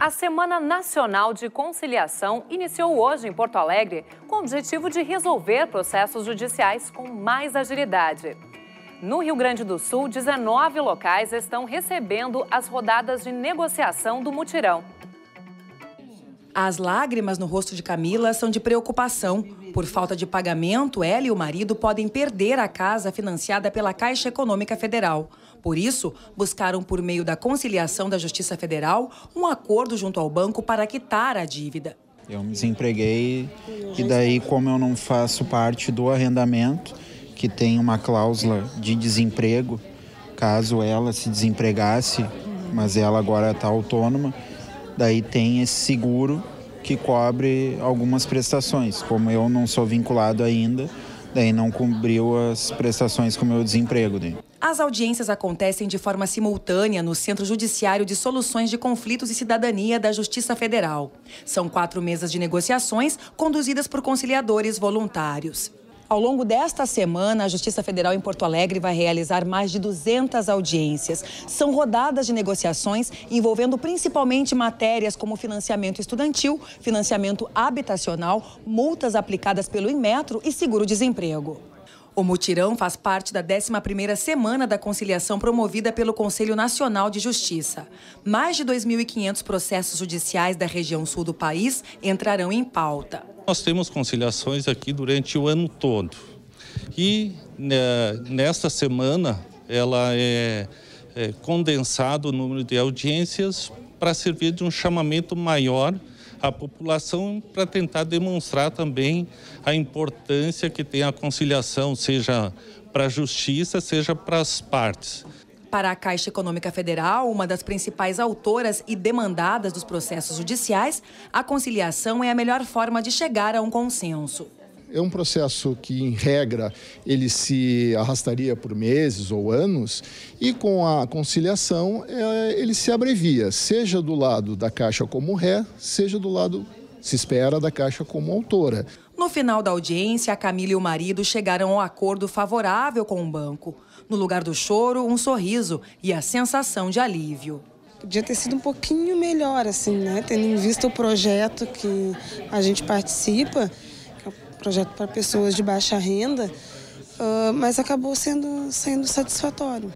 A Semana Nacional de Conciliação iniciou hoje em Porto Alegre com o objetivo de resolver processos judiciais com mais agilidade. No Rio Grande do Sul, 19 locais estão recebendo as rodadas de negociação do mutirão. As lágrimas no rosto de Camila são de preocupação. Por falta de pagamento, ela e o marido podem perder a casa financiada pela Caixa Econômica Federal. Por isso, buscaram, por meio da conciliação da Justiça Federal, um acordo junto ao banco para quitar a dívida. Eu me desempreguei e daí, como eu não faço parte do arrendamento, que tem uma cláusula de desemprego, caso ela se desempregasse, mas ela agora está autônoma, daí tem esse seguro que cobre algumas prestações. Como eu não sou vinculado ainda, daí não cobriu as prestações com o meu desemprego. Daí. As audiências acontecem de forma simultânea no Centro Judiciário de Soluções de Conflitos e Cidadania da Justiça Federal. São quatro mesas de negociações conduzidas por conciliadores voluntários. Ao longo desta semana, a Justiça Federal em Porto Alegre vai realizar mais de 200 audiências. São rodadas de negociações envolvendo principalmente matérias como financiamento estudantil, financiamento habitacional, multas aplicadas pelo Inmetro e seguro-desemprego. O mutirão faz parte da 11ª semana da conciliação promovida pelo Conselho Nacional de Justiça. Mais de 2.500 processos judiciais da região sul do país entrarão em pauta. Nós temos conciliações aqui durante o ano todo. E né, nesta semana ela é, é condensado o número de audiências para servir de um chamamento maior à população para tentar demonstrar também a importância que tem a conciliação, seja para a justiça, seja para as partes. Para a Caixa Econômica Federal, uma das principais autoras e demandadas dos processos judiciais, a conciliação é a melhor forma de chegar a um consenso. É um processo que, em regra, ele se arrastaria por meses ou anos, e com a conciliação é, ele se abrevia, seja do lado da Caixa como ré, seja do lado, se espera, da Caixa como autora. No final da audiência, a Camila e o marido chegaram a um acordo favorável com o banco. No lugar do choro, um sorriso e a sensação de alívio. Podia ter sido um pouquinho melhor, assim, né? Tendo em vista o projeto que a gente participa, que é um projeto para pessoas de baixa renda, ah, mas acabou sendo, sendo satisfatório.